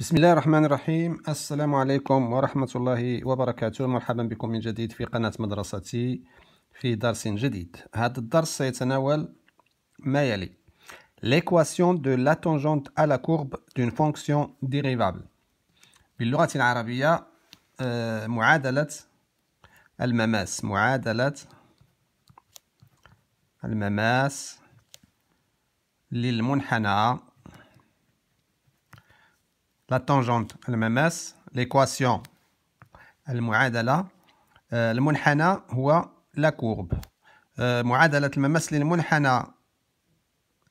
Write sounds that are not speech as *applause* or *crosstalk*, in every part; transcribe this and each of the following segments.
بسم الله الرحمن الرحيم السلام عليكم ورحمة الله وبركاته مرحبا بكم من جديد في قناة مدرستي في درس جديد هذا الدرس سيتناول ما يلي l'équation de la tangente à la courbe d'une fonction dérivable باللغة العربية معادلة المماس معادلة المماس للمنحنى لا تانجونت المماس ليكواسيون المعادله المنحنى هو لا كورب معادله المماس للمنحنى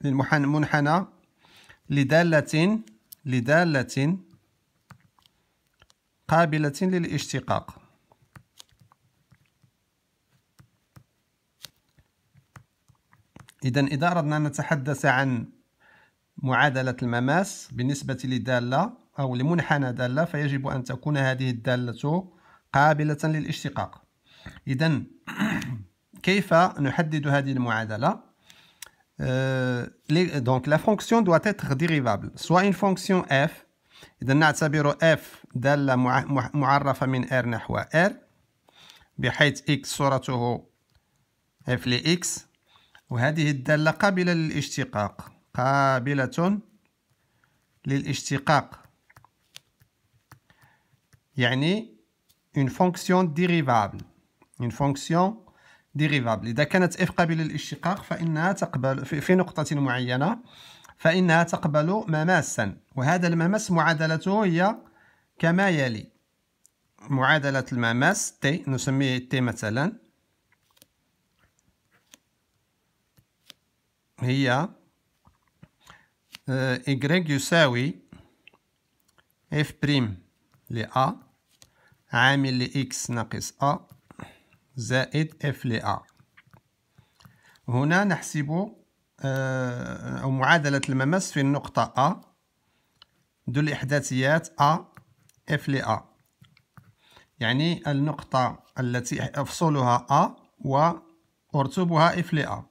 للمنحنى لداله لداله قابله للاشتقاق إذا إذا أردنا أن نتحدث عن معادلة المماس بالنسبة لدالة أو لمنحنى دالة فيجب أن تكون هذه الدالة قابلة للاشتقاق إذا *clears throat* كيف نحدد هذه المعادلة دونك لا فونكسيون دوات fonction ديريفابل سوا ان فونكسيون اف إذا نعتبر اف دالة معرفة من r نحو r بحيث اكس صورته إف لإكس وهذه الدالة قابلة للاشتقاق قابلة للاشتقاق يعني اون فونكسيون ديريفابل اون فونكسيون ديريفابل إذا كانت اف قابلة للاشتقاق فإنها تقبل في نقطة معينة فإنها تقبل مماسا وهذا المماس معادلته هي كما يلي معادلة المماس t نسميه t مثلا هي آه، y يساوي اف ل لA عامل x ناقص a زائد إف لأ هنا نحسب آه، أو معادلة الممس في النقطة a ذو الإحداثيات أ إف لأ يعني النقطة التي أفصلها أ وأرتبها إف لأ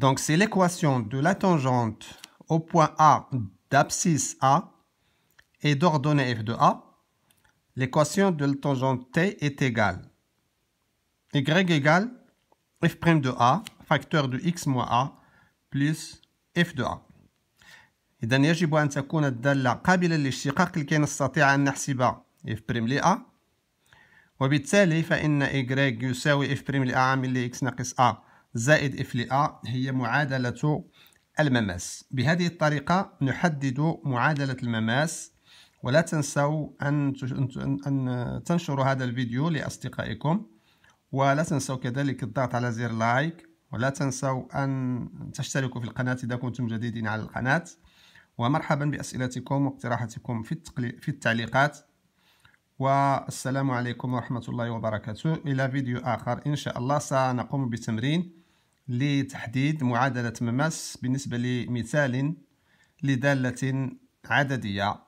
Donc c'est l'équation de la tangente au point A d'abscisse A et d'ordonnée f de A l'équation de la tangente t est égale y égale f' de a facteur de x moins a بلس اف دو ا اذا يجب ان تكون الداله قابله للاشتقاق لكي نستطيع ان نحسب اف بريم لي ا وبالتالي فان y يساوي اف بريم لي ا عامل لي x ناقص ا زائد اف لي ا هي معادله المماس بهذه الطريقه نحدد معادله المماس ولا تنسوا أن أن تنشروا هذا الفيديو لأصدقائكم ولا تنسوا كذلك الضغط على زر لايك ولا تنسوا أن تشتركوا في القناة إذا كنتم جديدين على القناة ومرحبا بأسئلتكم واقتراحاتكم في, في التعليقات والسلام عليكم ورحمة الله وبركاته إلى فيديو آخر إن شاء الله سنقوم بتمرين لتحديد معادلة مماس بالنسبة لمثال لدالة عددية